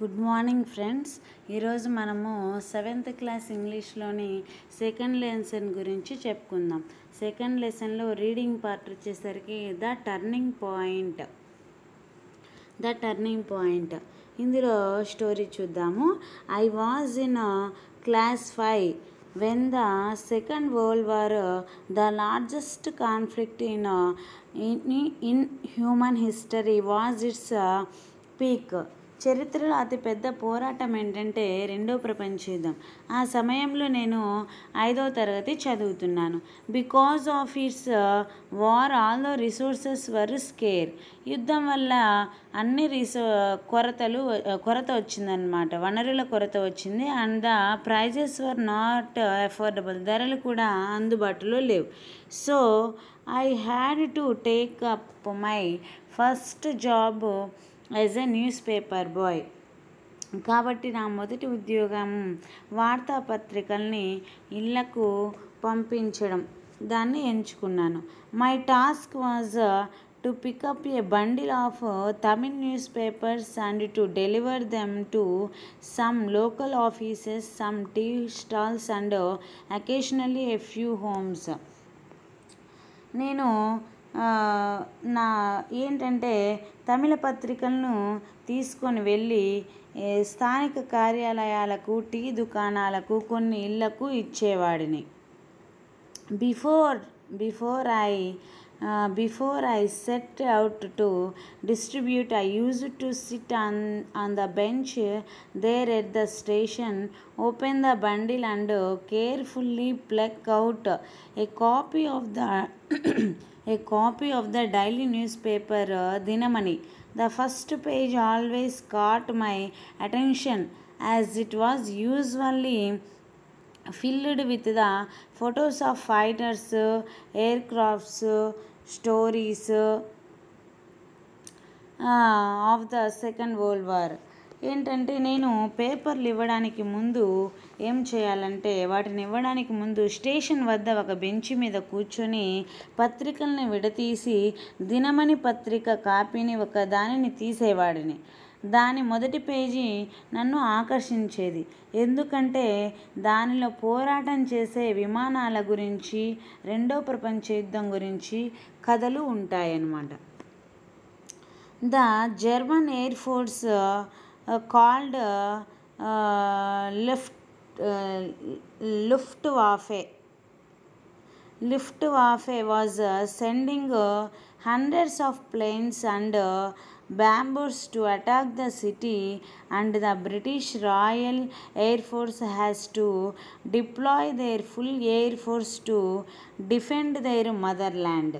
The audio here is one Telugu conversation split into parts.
గుడ్ మార్నింగ్ ఫ్రెండ్స్ ఈరోజు మనము సెవెంత్ క్లాస్ ఇంగ్లీష్లోని సెకండ్ లెసన్ గురించి చెప్పుకుందాం సెకండ్ లెసన్లో రీడింగ్ పార్ట్ వచ్చేసరికి the turning point the turning point ఇందులో స్టోరీ చూద్దాము I was in class five when the second world war the largest conflict in in human history was its peak చరిత్రలో అతిపెద్ద పోరాటం ఏంటంటే రెండో ప్రపంచ యుద్ధం ఆ సమయంలో నేను ఐదో తరగతి చదువుతున్నాను because of its war all the resources were scarce యుద్ధం వల్ల అన్ని రిసో కొరతలు uh, కొరత వచ్చిందనమాట వనరుల కొరత వచ్చింది and the prices were not affordable ధరలు కూడా అందుబాటులో లేవు so I had to take up my first job as a newspaper boy కాబట్టి నా మొదటి ఉద్యోగం వార్తాపత్రికల్ని ఇళ్లకు పంపించడం దాన్ని ఎంచుకున్నాను my task was to pick up a bundle of Tamil newspapers and to deliver them to some local offices some tea stalls and occasionally a few homes నేను నా ఏంటంటే తమిళ పత్రికలను తీసుకొని వెళ్ళి స్థానిక కార్యాలయాలకు టీ దుకాణాలకు కొన్ని ఇళ్ళకు ఇచ్చేవాడిని before before I Uh, before I set out to distribute, I used to sit on, on the bench there at the station, open the bundle and carefully pluck out a copy of the a copy of the daily newspaper uh, Dinamani. The first page always caught my attention as it was usually filled with the photos of fighters aircrafts stories of the second world war ఏంటంటే నేను పేపర్లు ఇవ్వడానికి ముందు ఏం చేయాలంటే వాటిని ఇవ్వడానికి ముందు స్టేషన్ వద్ద ఒక బెంచ్ మీద కూర్చొని పత్రికల్ని విడతీసి దినమణి పత్రిక కాపీని ఒక దానిని తీసేవాడిని దాని మొదటి పేజీ నన్ను ఆకర్షించేది ఎందుకంటే దానిలో పోరాటం చేసే విమానాల గురించి రెండో ప్రపంచ యుద్ధం గురించి కథలు ఉంటాయన్నమాట the German air force called Luft Luftwaffe Luftwaffe was sending hundreds of planes and bombers to attack the city and the British Royal Air Force has to deploy their full air force to defend their motherland.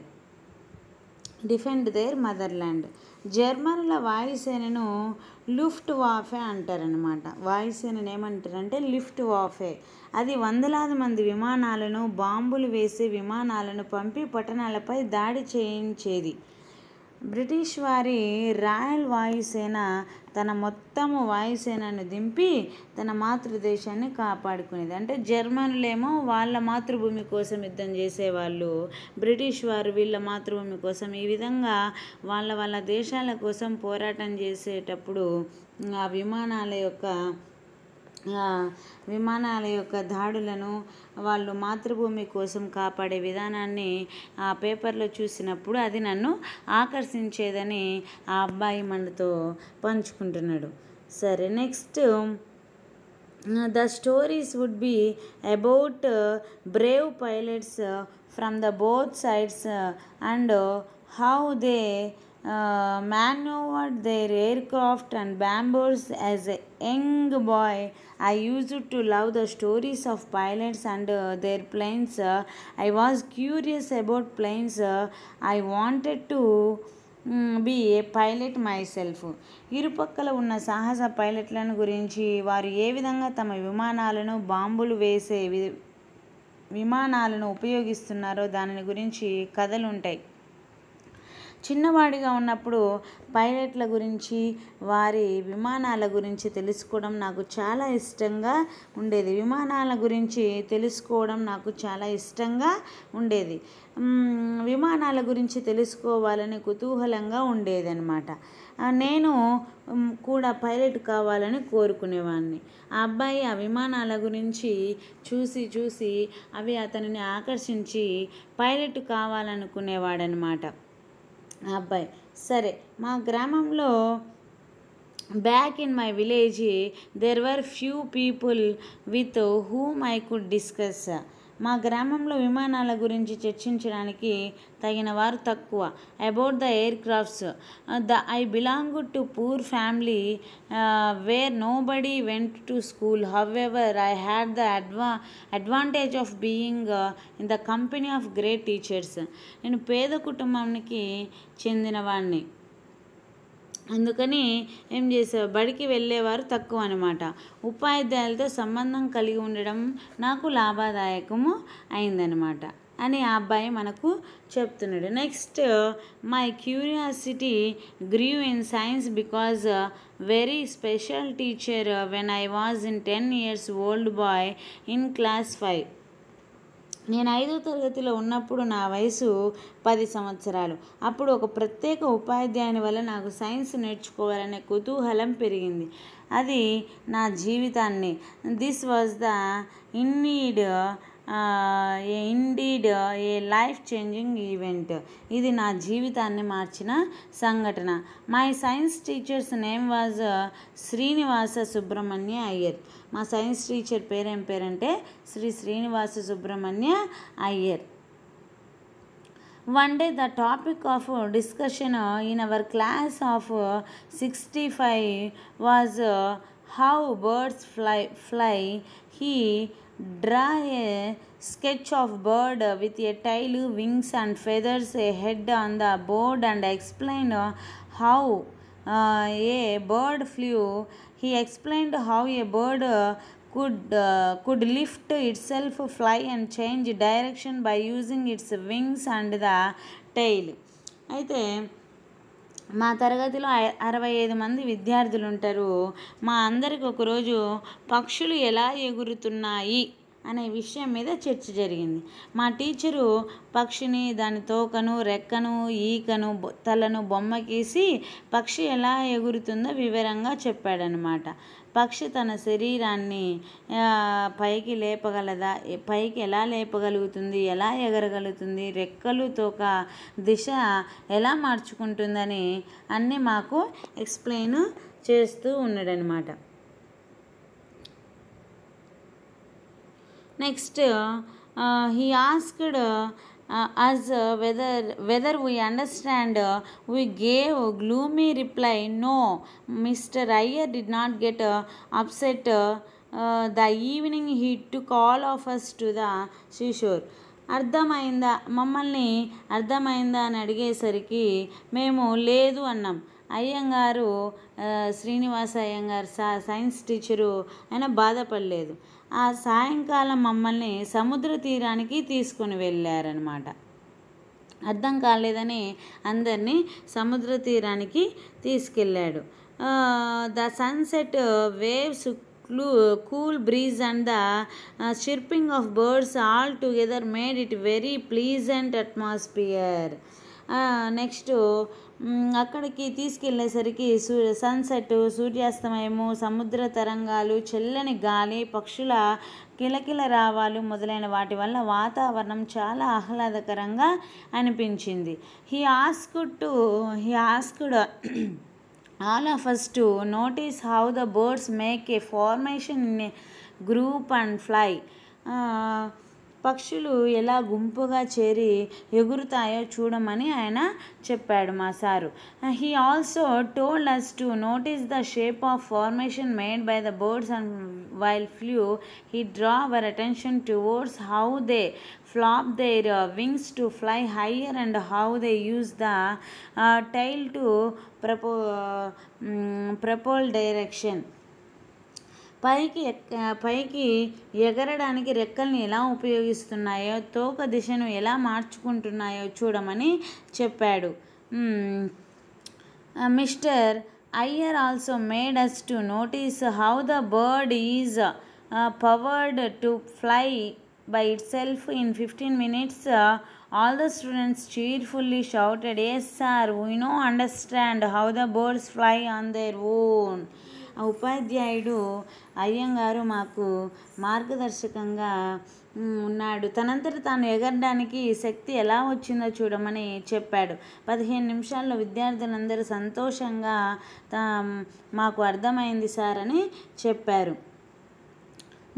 Defend their motherland జర్మన్ల వాయుసేనను లిఫ్ట్ వాఫే అంటారనమాట వాయుసేనను ఏమంటారంటే లిఫ్ట్ వాఫే అది వందలాది మంది విమానాలను బాంబులు వేసే విమానాలను పంపి పట్టణాలపై దాడి చేయించేది బ్రిటిష్ వారి రాయల్ వాయుసేన తన మొత్తము వాయుసేనను దింపి తన మాతృదేశాన్ని కాపాడుకునేది అంటే జర్మనులేమో వాళ్ళ మాతృభూమి కోసం యుద్ధం చేసేవాళ్ళు బ్రిటిష్ వారు వీళ్ళ మాతృభూమి కోసం ఈ విధంగా వాళ్ళ వాళ్ళ దేశాల కోసం పోరాటం చేసేటప్పుడు ఆ విమానాల యొక్క విమానాల యొక్క దాడులను వాళ్ళు మాతృభూమి కోసం కాపాడే విధానాన్ని ఆ పేపర్లో చూసినప్పుడు అది నన్ను ఆకర్షించేదని ఆ అబ్బాయి మనతో పంచుకుంటున్నాడు సరే next the stories would be about brave pilots from the both sides and how they maneuvered their aircraft and bombers as a young boy. I used to love the stories of pilots and uh, their planes. Uh, I was curious about planes. Uh, I wanted to be a pilot myself ఇరుపక్కల ఉన్న సాహస పైలట్లను గురించి వారు ఏ విధంగా తమ విమానాలను బాంబులు వేసే విమానాలను ఉపయోగిస్తున్నారో దాని గురించి కథలుంటాయి చిన్నవాడిగా ఉన్నప్పుడు పైలట్ల గురించి వారి విమానాల గురించి తెలుసుకోవడం నాకు చాలా ఇష్టంగా ఉండేది విమానాల గురించి తెలుసుకోవడం నాకు చాలా ఇష్టంగా ఉండేది విమానాల గురించి తెలుసుకోవాలని కుతూహలంగా అనమాట నేను కూడా పైలట్ కావాలని కోరుకునేవాడిని ఆ అబ్బాయి ఆ విమానాల గురించి చూసి చూసి అవి అతనిని ఆకర్షించి పైలట్ కావాలనుకునేవాడనమాట అబ్బాయి సరే మా గ్రామంలో back in my village there were few people with whom I could discuss మా గ్రామంలో విమానాల గురించి చర్చించడానికి తగిన వారు తక్కువ about the aircrafts the I belong to poor family where nobody went to school ever I had the adva advantage of being in the company of great teachers నేను పేద కుటుంబానికి చెందినవాడిని అందుకని ఏం చేసేవారు బడికి వెళ్ళేవారు తక్కువ అనమాట ఉపాధ్యాయులతో సంబంధం కలిగి ఉండడం నాకు లాభదాయకము అయిందనమాట అని ఆ అబ్బాయి మనకు చెప్తున్నాడు next my curiosity grieve in science because very special teacher when I was in ten years old boy in class five నేను ఐదో తరగతిలో ఉన్నప్పుడు నా వయసు పది సంవత్సరాలు అప్పుడు ఒక ప్రత్యేక ఉపాధ్యాయుని వల్ల నాకు సైన్స్ నేర్చుకోవాలనే కుతూహలం పెరిగింది అది నా జీవితాన్ని this was the indeed a indeed a life changing event ఇది నా జీవితాన్ని మార్చిన సంఘటన my science teacher's name was Srinivasa Subramanya Iyer మా సైన్స్ టీచర్ పేరేం పేరంటే Sri Srinivasa Subramanya Iyer one day the topic of discussion in our class of sixty five was how birds fly fly he Draw a sketch of bird with a tail, wings and feathers, a head on the board and explain how uh, a bird flew. He explained how a bird could uh, could lift itself, fly and change direction by using its wings and the tail. అయితే మా తరగతిలో అరవై ఐదు మంది విద్యార్థులు ఉంటారు మా అందరికి ఒకరోజు పక్షులు ఎలా ఎగురుతున్నాయి అనే విషయం మీద చర్చ జరిగింది మా టీచరు పక్షిని దాని తోకను రెక్కను ఈకను తలను బొమ్మకేసి పక్షి ఎలా ఎగురుతుందో వివరంగా చెప్పాడనమాట పక్షి తన శరీరాన్ని పైకి లేపగలదా పైకి ఎలా లేపగలుగుతుంది ఎలా ఎగరగలుగుతుంది రెక్కలు తోక దిశ ఎలా మార్చుకుంటుందని అన్నీ మాకు ఎక్స్ప్లెయిన్ చేస్తూ ఉన్నాడనమాట next he asked uh, uh, whether whether we understand uh, we gave a gloomy reply no mr iyer did not get uh, upset uh, uh, the evening he took all of us to the seashore అర్థమైందా మమ్మల్ని అర్థమైందా అని అడిగేసరికి మేము లేదు అన్నాం అయ్యంగారు శ్రీనివాస అయ్యంగారు సా సైన్స్ టీచరు ఆయన బాధపడలేదు ఆ సాయంకాలం మమ్మల్ని సముద్ర తీరానికి తీసుకుని వెళ్ళారనమాట అర్థం కాలేదని అందరినీ సముద్ర తీరానికి తీసుకెళ్ళాడు the sunset waves cool breeze and the chirping of birds all together made it very pleasant atmosphere next అక్కడికి తీసుకెళ్ళేసరికి సూ సన్సెట్ సూర్యాస్తమయము సముద్ర తరంగాలు చల్లని గాలి పక్షుల కిలకిల రావాలు మొదలైన వాటి వల్ల వాతావరణం చాలా ఆహ్లాదకరంగా అనిపించింది he asked he asked all of first notice how the birds make a formation in a group and fly పక్షులు ఎలా గుంపుగా చేరి ఎగురుతాయో చూడమని ఆయన చెప్పాడు మా sir he also told us to notice the shape of formation made by the birds and while flew he draw our attention towards how they flap their wings to fly higher and how they use the tail to ప్రపో propel direction పైకి ఎక్క పైకి ఎగరడానికి రెక్కల్ని ఎలా ఉపయోగిస్తున్నాయో తోక దిశను ఎలా మార్చుకుంటున్నాయో చూడమని చెప్పాడు Mr Iyer also made us to notice how the bird is powered to fly by itself in fifteen minutes all the students cheerfully shouted yes sir we know understand how the birds fly on their own ఆ ఉపాధ్యాయుడు అయ్యంగారు మాకు మార్గదర్శకంగా ఉన్నాడు తనంతట తాను ఎగరడానికి శక్తి ఎలా వచ్చిందో చూడమని చెప్పాడు పదిహేను నిమిషాల్లో విద్యార్థులందరూ సంతోషంగా మాకు అర్థమైంది సార్ అని చెప్పారు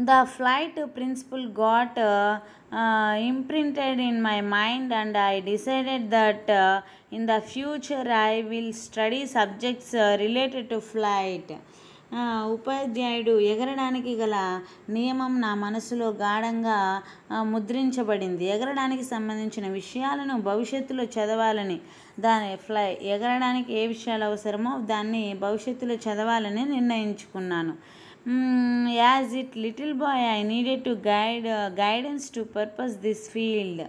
the flight principle got imprinted in my mind and I decided that in the future I will study subjects related to flight ఉపాధ్యాయుడు ఎగరడానికి గల నియమం నా మనసులో గాఢంగా ముద్రించబడింది ఎగరడానికి సంబంధించిన విషయాలను భవిష్యత్తులో చదవాలని దాని ఫ్లై ఎగరడానికి ఏ విషయాలు అవసరమో దాన్ని భవిష్యత్తులో చదవాలని నిర్ణయించుకున్నాను as it little boy I needed to guide guidance to purpose this field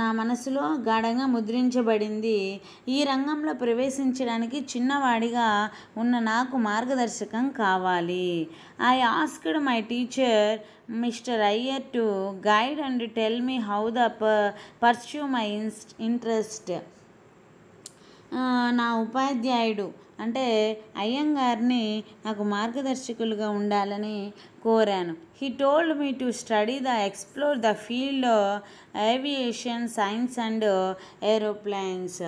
నా మనసులో గాఢంగా ముద్రించబడింది ఈ రంగంలో ప్రవేశించడానికి చిన్నవాడిగా ఉన్న నాకు మార్గదర్శకం కావాలి I asked my teacher Mr Iyer to guide and tell me how the pursue my interest నా ఉపాధ్యాయుడు అంటే అయ్యంగారిని నాకు మార్గదర్శకులుగా ఉండాలని కోరాను he told me to study the explore the field aviation science and aeroplanes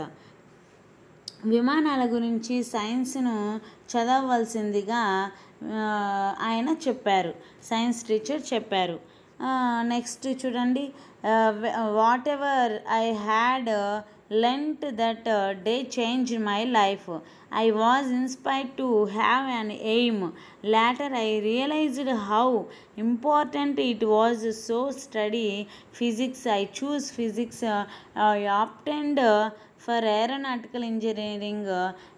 విమానాల గురించి సైన్స్ను చదవవలసిందిగా ఆయన చెప్పారు సైన్స్ టీచర్ చెప్పారు నెక్స్ట్ చూడండి whatever I had Lent that day uh, changed my life. I was inspired to have an aim. Later, I realized how important it was. So, study physics. I chose physics. Uh, I obtained uh, for aeronautical engineering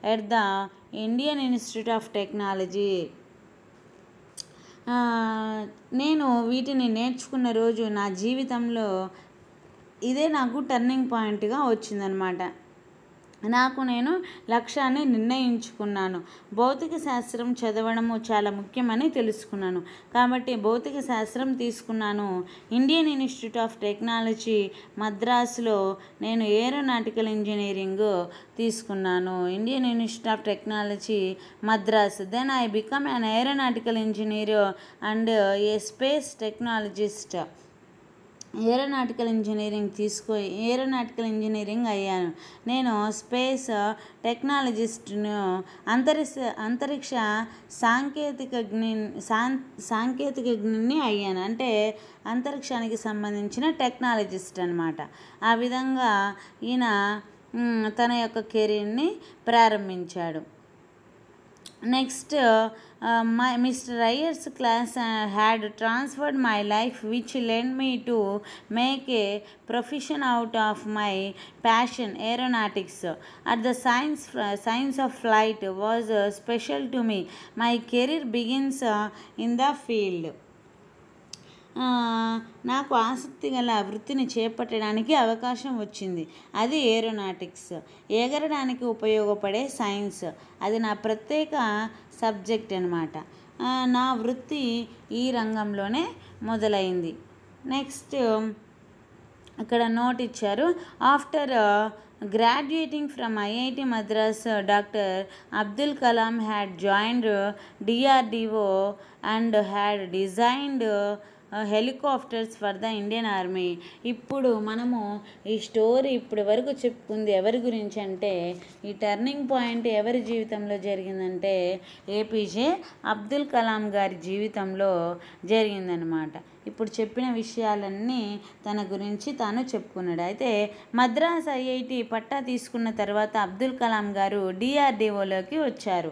at the Indian Institute of Technology. నేను వీటిని నేర్చుకున్న రోజు నా జీవితంలో ఇదే నాకు టర్నింగ్ పాయింట్గా వచ్చిందనమాట నాకు నేను లక్ష్యాన్ని నిర్ణయించుకున్నాను భౌతిక శాస్త్రం చదవడము చాలా ముఖ్యమని తెలుసుకున్నాను కాబట్టి భౌతిక శాస్త్రం తీసుకున్నాను ఇండియన్ ఇన్స్టిట్యూట్ ఆఫ్ టెక్నాలజీ మద్రాసులో నేను ఏరోనాటికల్ ఇంజనీరింగ్ తీసుకున్నాను Indian Institute of Technology Madras then I become an aeronautical engineer and a space technologist aeronautical engineering తీసుకో ఏరోనాటికల్ ఇంజనీరింగ్ అయ్యాను నేను స్పేస్ టెక్నాలజిస్ట్ను అంతరిక్ష అంతరిక్ష సాంకేతిక సాంకేతికజ్ఞని అయ్యాను అంటే అంతరిక్షానికి సంబంధించిన టెక్నాలజిస్ట్ అనమాట ఆ విధంగా ఈయన తన యొక్క కెరీర్ని ప్రారంభించాడు Next, uh, uh my Mr. Iyer's class uh, had transferred my life, which led me to make a profession out of my passion, aeronautics. At the science, uh, science of flight was uh, special to me. My career begins in the field. నాకు ఆసక్తి గల వృత్తిని చేపట్టడానికి అవకాశం వచ్చింది అది ఏరోనాటిక్స్ ఎగరడానికి ఉపయోగపడే సైన్స్ అది నా ప్రత్యేక సబ్జెక్ట్ అనమాట నా వృత్తి ఈ రంగంలోనే మొదలైంది నెక్స్ట్ ఇక్కడ నోట్ ఇచ్చారు after graduating from IIT Madras doctor Abdul Kalam had joined DRDO and had designed helicopters for the Indian army ఇప్పుడు మనము ఈ స్టోరీ ఇప్పటి వరకు చెప్పుకుంది ఎవరి గురించి అంటే ఈ టర్నింగ్ పాయింట్ ఎవరి జీవితంలో జరిగిందంటే ఏపీజే అబ్దుల్ కలాం గారి జీవితంలో జరిగిందనమాట ఇప్పుడు చెప్పిన విషయాలన్నీ తన గురించి తాను చెప్పుకున్నాడు అయితే మద్రాస్ ఐఐటి పట్టా తీసుకున్న తర్వాత అబ్దుల్ కలాం గారు డిఆర్డిఓలోకి వచ్చారు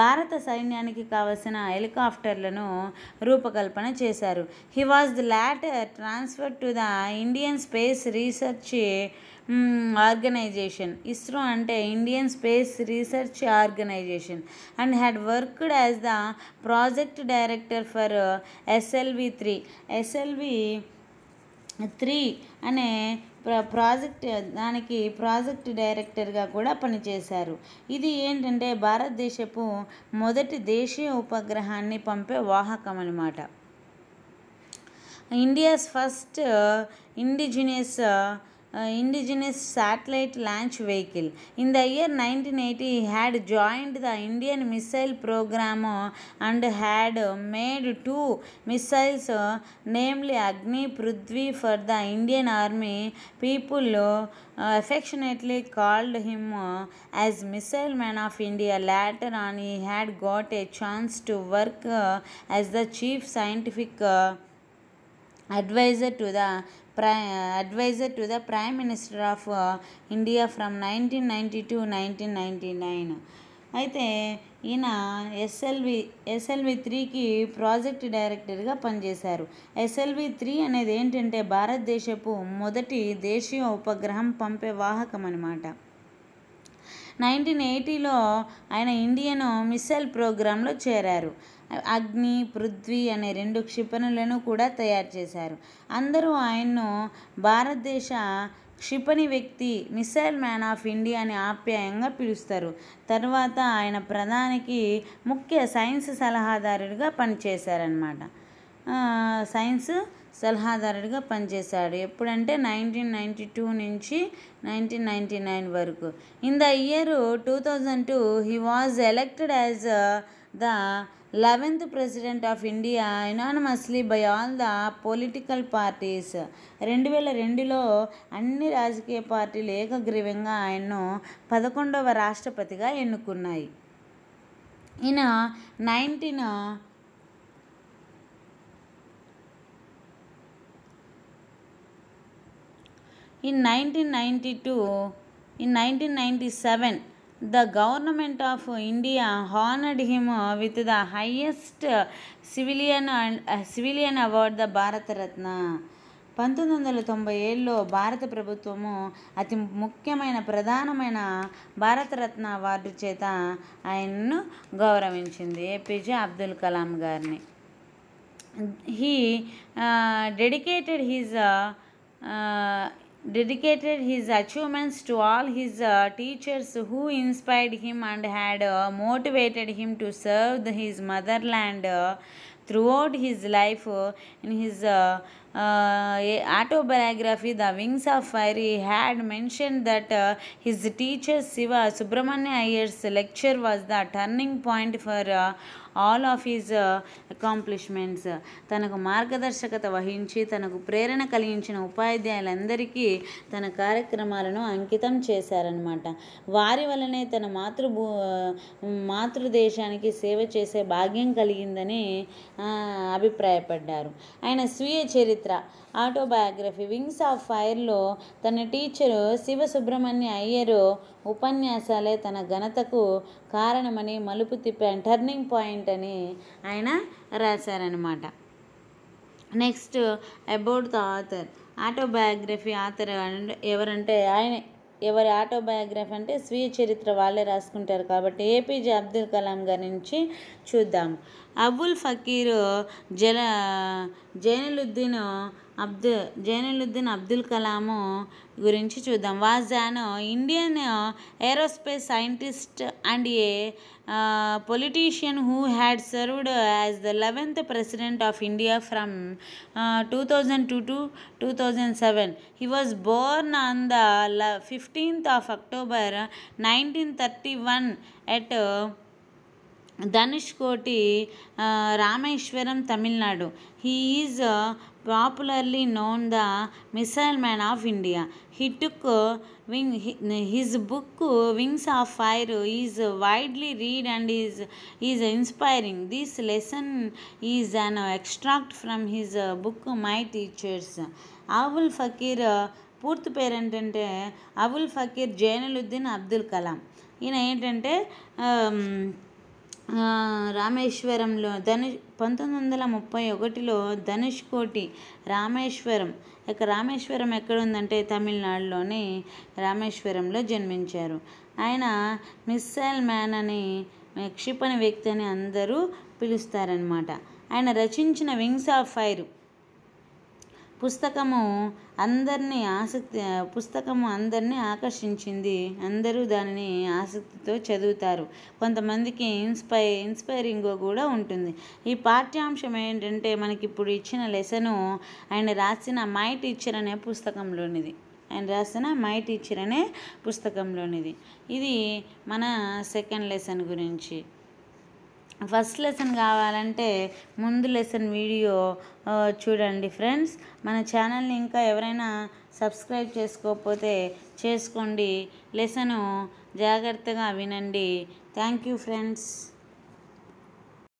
భారత సైన్యానికి కావలసిన హెలికాప్టర్లను రూపకల్పన చేశారు he was the later transfer to the Indian Space Research Organisation hmm, ISRO అంటే Indian Space Research Organisation and had worked as the project director for SLV three SLV three అనే ప్ర ప్రాజెక్ట్ దానికి ప్రాజెక్ట్ డైరెక్టర్గా కూడా పనిచేశారు ఇది ఏంటంటే భారతదేశపు మొదటి దేశీయ ఉపగ్రహాన్ని పంపే వాహకం అనమాట India's first indigenous Uh, indigenous satellite launch vehicle. In the year 1980, he had joined the Indian missile program uh, and had uh, made two missiles, namely Agni Prithvi for the Indian Army. People affectionately called him as Missile Man of India. Later on, he had got a chance to work as the chief scientific advisor to the ప్రై advisor to the prime minister of India from nineteen ninety two nineteen ninety nine అయితే ఈయన ఎస్ఎల్వి ఎస్ఎల్వి త్రీకి ప్రాజెక్ట్ డైరెక్టర్గా పనిచేశారు ఎస్ఎల్వి త్రీ అనేది ఏంటంటే భారతదేశపు మొదటి దేశీయ ఉపగ్రహం పంపే వాహకం అనమాట నైన్టీన్ ఎయిటీలో ఆయన ఇండియన్ మిస్సైల్ ప్రోగ్రాంలో చేరారు అగ్ని పృథ్వీ అనే రెండు క్షిపణులను కూడా తయారు చేశారు అందరూ ఆయన్ను భారతదేశ క్షిపణి వ్యక్తి మిసైల్ మ్యాన్ ఆఫ్ ఇండియా అని ఆప్యాయంగా పిలుస్తారు తర్వాత ఆయన ప్రధానికి ముఖ్య సైన్స్ సలహాదారుడిగా పనిచేశారనమాట సైన్స్ సలహాదారుడిగా పనిచేశాడు ఎప్పుడంటే నైన్టీన్ నైంటీ టూ నుంచి నైన్టీన్ నైంటీ నైన్ వరకు in the year two thousand two he was elected as the eleventh president of India unanimously by all the political parties రెండు వేల రెండులో అన్ని రాజకీయ పార్టీలు ఏకగ్రీవంగా ఆయన్ను పదకొండవ రాష్ట్రపతిగా ఎన్నుకున్నాయి ఈయన nineteen in nineteen ninety two in nineteen ninety seven the government of India honoured him with the highest civilian civilian award the Bharat Ratna పంతొమ్మిది వందల తొంభై ఏళ్ళలో భారత ప్రభుత్వము అతి ముఖ్యమైన ప్రధానమైన భారతరత్న అవార్డు చేత ఆయన్ను గౌరవించింది ఏపీజే అబ్దుల్ కలాం గారిని he dedicated his dedicated his achievements to all his uh, teachers who inspired him and had uh, motivated him to serve his motherland uh, throughout his life. in his uh, uh, autobiography, The Wings of Fire, he had mentioned that uh, his teacher Siva Subramanya Iyer's lecture was the turning point for all of his accomplishments uh, తనకు మార్గదర్శకత వహించి తనకు ప్రేరణ కలిగించిన ఉపాధ్యాయులందరికీ తన కార్యక్రమాలను అంకితం చేశారనమాట వారి వలనే తన మాతృభూ uh, మాతృదేశానికి సేవ చేసే భాగ్యం కలిగిందని అభిప్రాయపడ్డారు ఆయన స్వీయ చరిత్ర ఆటోబయోగ్రఫీ వింగ్స్ ఆఫ్ ఫైర్లో తన టీచరు శివసుబ్రహ్మణ్య అయ్యరు ఉపన్యాసాలే తన ఘనతకు కారణమని మలుపు తిప్పే టర్నింగ్ పాయింట్ అని ఆయన రాశారనమాట next about the author autobiography author ఎవరంటే ఆయన ఎవరి ఆటోబయోగ్రఫీ అంటే స్వీయ చరిత్ర వాళ్ళే రాసుకుంటారు కాబట్టి ఏపీజే అబ్దుల్ కలాం గారి నుంచి చూద్దాం అబుల్ ఫకీర్ జల జైనులుద్దీన్ అబ్దు జైనులుద్దీన్ అబ్దుల్ కలాం గురించి చూద్దాం వాజాన్ Indian aerospace scientist and A politician who had served as the eleventh president of India from two thousand two to two thousand seven he was Born on the fifteenth of October nineteen thirty one at Dhanush కోటి Rameswaram Tamil Nadu he is popularly known the missile man of India he took wing his book wings of fire is widely read and is is inspiring this lesson is an extract from his book my teachers Avul Pakir పూర్తి పేరు ఏంటంటే అవుల్ ఫకీర్ జైనులుద్దీన్ అబ్దుల్ కలాం ఈయన ఏంటంటే రామేశ్వరంలో ధను పంతొమ్మిది వందల ముప్పై ఒకటిలో ధనుష్ కోటి రామేశ్వరం ఇక రామేశ్వరం ఎక్కడుందంటే తమిళనాడులోని రామేశ్వరంలో జన్మించారు ఆయన మిస్సైల్ మ్యాన్ అని క్షిపణి వ్యక్తి అని అందరూ పిలుస్తారనమాట ఆయన రచించిన వింగ్స్ ఆఫ్ ఫైర్ పుస్తకము అందరినీ ఆసక్తి పుస్తకము అందరినీ ఆకర్షించింది అందరూ దానిని ఆసక్తితో చదువుతారు కొంతమందికి ఇన్స్పై ఇన్స్పైరింగ్ కూడా ఉంటుంది ఈ పాఠ్యాంశం ఏంటంటే మనకి ఇప్పుడు ఇచ్చిన లెసను ఆయన రాసిన మై టీచర్ అనే పుస్తకంలోనిది ఆయన రాసిన మై టీచర్ అనే పుస్తకంలోనిది ఇది మన సెకండ్ లెసన్ గురించి ఫస్ట్ లెసన్ కావాలంటే ముందు లెసన్ వీడియో చూడండి ఫ్రెండ్స్ మన ఛానల్ని ఇంకా ఎవరైనా సబ్స్క్రైబ్ చేసుకోకపోతే చేసుకోండి లెసను జాగ్రత్తగా వినండి థ్యాంక్ యూ ఫ్రెండ్స్